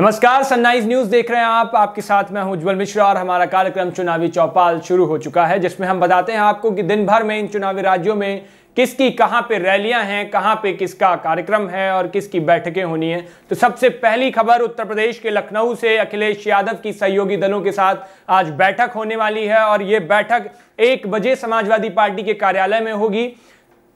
नमस्कार sunrise news देख रहे हैं आप आपके साथ मैं हूं उज्जवल मिश्रा और हमारा कार्यक्रम चुनावी चौपाल शुरू हो चुका है जिसमें हम बताते हैं आपको कि दिन भर में इन चुनावी राज्यों में किसकी कहां पे रैलियां हैं कहां पे किसका कार्यक्रम है और किसकी बैठकें होनी है तो सबसे पहली खबर उत्तर प्रदेश के लखनऊ से अखिलेश यादव की सहयोगी दलों के साथ आज बैठक होने वाली है और ये बैठक एक बजे समाजवादी पार्टी के कार्यालय में होगी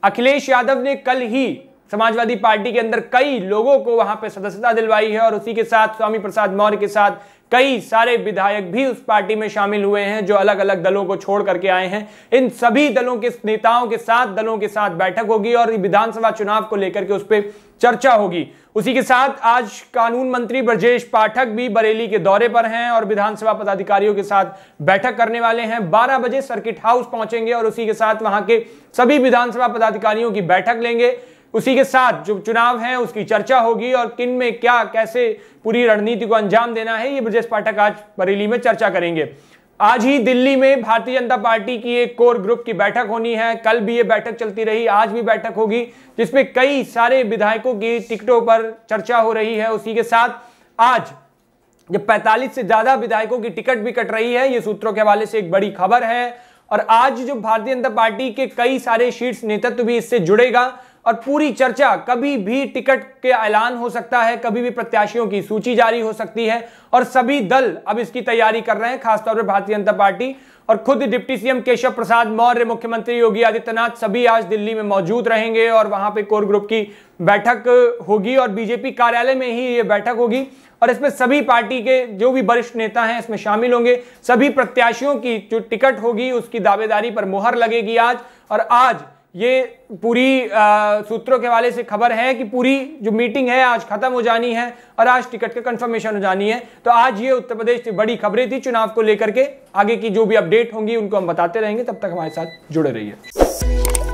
अखिलेश यादव ने कल ही समाजवादी पार्टी के अंदर कई लोगों को वहां पर सदस्यता दिलवाई है और उसी के साथ स्वामी प्रसाद मौर्य के साथ कई सारे विधायक भी उस पार्टी में शामिल हुए हैं जो अलग अलग दलों को छोड़ करके आए हैं इन सभी दलों के नेताओं के साथ दलों के साथ बैठक होगी और विधानसभा चुनाव को लेकर के उस पर चर्चा होगी उसी के साथ आज कानून मंत्री ब्रजेश पाठक भी बरेली के दौरे पर हैं और विधानसभा पदाधिकारियों के साथ बैठक करने वाले हैं 12 बजे सर्किट हाउस पहुंचेंगे और उसी के साथ वहां के सभी विधानसभा पदाधिकारियों की बैठक लेंगे उसी के साथ जो चुनाव है उसकी चर्चा होगी और किन में क्या कैसे पूरी रणनीति को अंजाम देना है ये ब्रजेश पाठक आज बरेली में चर्चा करेंगे आज ही दिल्ली में भारतीय जनता पार्टी की एक कोर ग्रुप की बैठक होनी है कल भी ये बैठक चलती रही आज भी बैठक होगी जिसमें कई सारे विधायकों की टिकटों पर चर्चा हो रही है उसी के साथ आज जब 45 से ज्यादा विधायकों की टिकट भी कट रही है ये सूत्रों के हवाले से एक बड़ी खबर है और आज जो भारतीय जनता पार्टी के कई सारे शीर्ष नेतृत्व भी इससे जुड़ेगा और पूरी चर्चा कभी भी टिकट के ऐलान हो सकता है कभी भी प्रत्याशियों की सूची जारी हो सकती है और सभी दल अब इसकी तैयारी कर रहे हैं खासतौर पर भारतीय जनता पार्टी और खुद डिप्टी सीएम केशव प्रसाद मौर्य मुख्यमंत्री योगी आदित्यनाथ सभी आज दिल्ली में मौजूद रहेंगे और वहां पे कोर ग्रुप की बैठक होगी और बीजेपी कार्यालय में ही ये बैठक होगी और इसमें सभी पार्टी के जो भी वरिष्ठ नेता हैं इसमें शामिल होंगे सभी प्रत्याशियों की जो टिकट होगी उसकी दावेदारी पर मोहर लगेगी आज और आज ये पूरी सूत्रों के वाले से खबर है कि पूरी जो मीटिंग है आज खत्म हो जानी है और आज टिकट का कंफर्मेशन हो जानी है तो आज ये उत्तर प्रदेश की बड़ी खबरें थी चुनाव को लेकर के आगे की जो भी अपडेट होंगी उनको हम बताते रहेंगे तब तक हमारे साथ जुड़े रहिए